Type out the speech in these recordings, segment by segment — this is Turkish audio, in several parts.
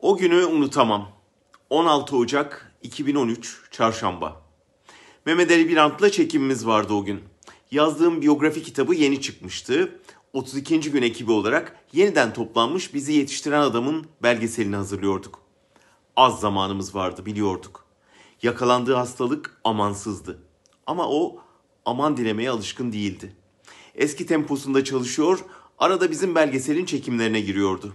O günü unutamam. 16 Ocak 2013 Çarşamba. Mehmet Ali Birant'la çekimimiz vardı o gün. Yazdığım biyografi kitabı yeni çıkmıştı. 32. gün ekibi olarak yeniden toplanmış bizi yetiştiren adamın belgeselini hazırlıyorduk. Az zamanımız vardı biliyorduk. Yakalandığı hastalık amansızdı. Ama o aman dilemeye alışkın değildi. Eski temposunda çalışıyor, arada bizim belgeselin çekimlerine giriyordu.''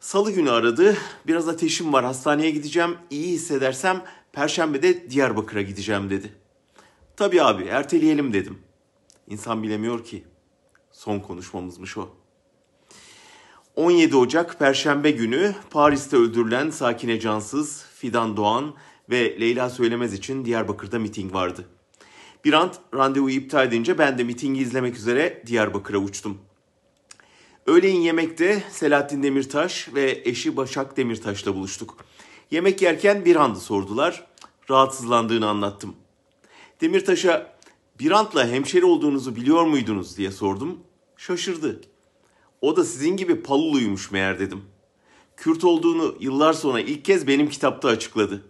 Salı günü aradı. Biraz ateşim var hastaneye gideceğim. İyi hissedersem Perşembe'de Diyarbakır'a gideceğim dedi. Tabii abi erteleyelim dedim. İnsan bilemiyor ki. Son konuşmamızmış o. 17 Ocak Perşembe günü Paris'te öldürülen Sakine Cansız, Fidan Doğan ve Leyla Söylemez için Diyarbakır'da miting vardı. Bir an randevuyu iptal edince ben de mitingi izlemek üzere Diyarbakır'a uçtum. Öğleyin yemekte Selahattin Demirtaş ve eşi Başak Demirtaş'la buluştuk. Yemek yerken bir andı sordular. Rahatsızlandığını anlattım. Demirtaş'a Birant'la hemşeri olduğunuzu biliyor muydunuz diye sordum. Şaşırdı. O da sizin gibi Paluluymuş meğer dedim. Kürt olduğunu yıllar sonra ilk kez benim kitapta açıkladı.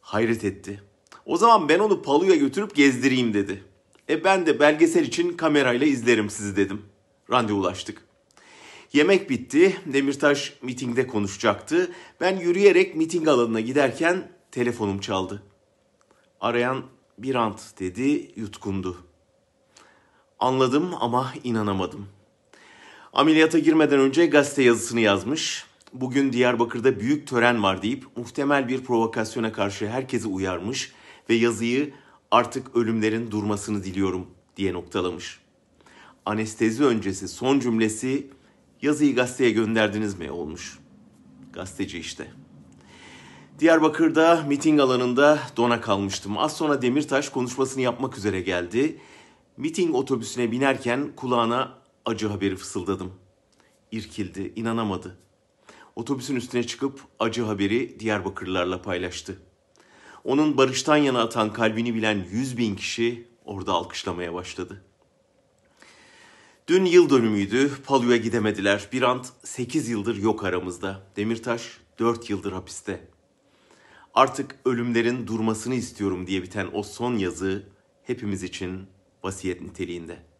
Hayret etti. O zaman ben onu Palu'ya götürüp gezdireyim dedi. E ben de belgesel için kamerayla izlerim sizi dedim.'' randevulaştık. Yemek bitti. Demirtaş mitingde konuşacaktı. Ben yürüyerek miting alanına giderken telefonum çaldı. Arayan bir ant dedi, yutkundu. Anladım ama inanamadım. Ameliyata girmeden önce gazete yazısını yazmış. Bugün Diyarbakır'da büyük tören var deyip muhtemel bir provokasyona karşı herkesi uyarmış ve yazıyı artık ölümlerin durmasını diliyorum diye noktalamış.'' anestezi öncesi son cümlesi yazıyı gazeteye gönderdiniz mi olmuş. Gazeteci işte. Diyarbakır'da miting alanında dona kalmıştım. Az sonra Demirtaş konuşmasını yapmak üzere geldi. Miting otobüsüne binerken kulağına acı haberi fısıldadım. İrkildi, inanamadı. Otobüsün üstüne çıkıp acı haberi Diyarbakırlılarla paylaştı. Onun barıştan yana atan kalbini bilen yüz bin kişi orada alkışlamaya başladı.'' Dün yıl dönümüydü. Palu'ya gidemediler. Birant 8 yıldır yok aramızda. Demirtaş 4 yıldır hapiste. Artık ölümlerin durmasını istiyorum diye biten o son yazı hepimiz için vasiyet niteliğinde.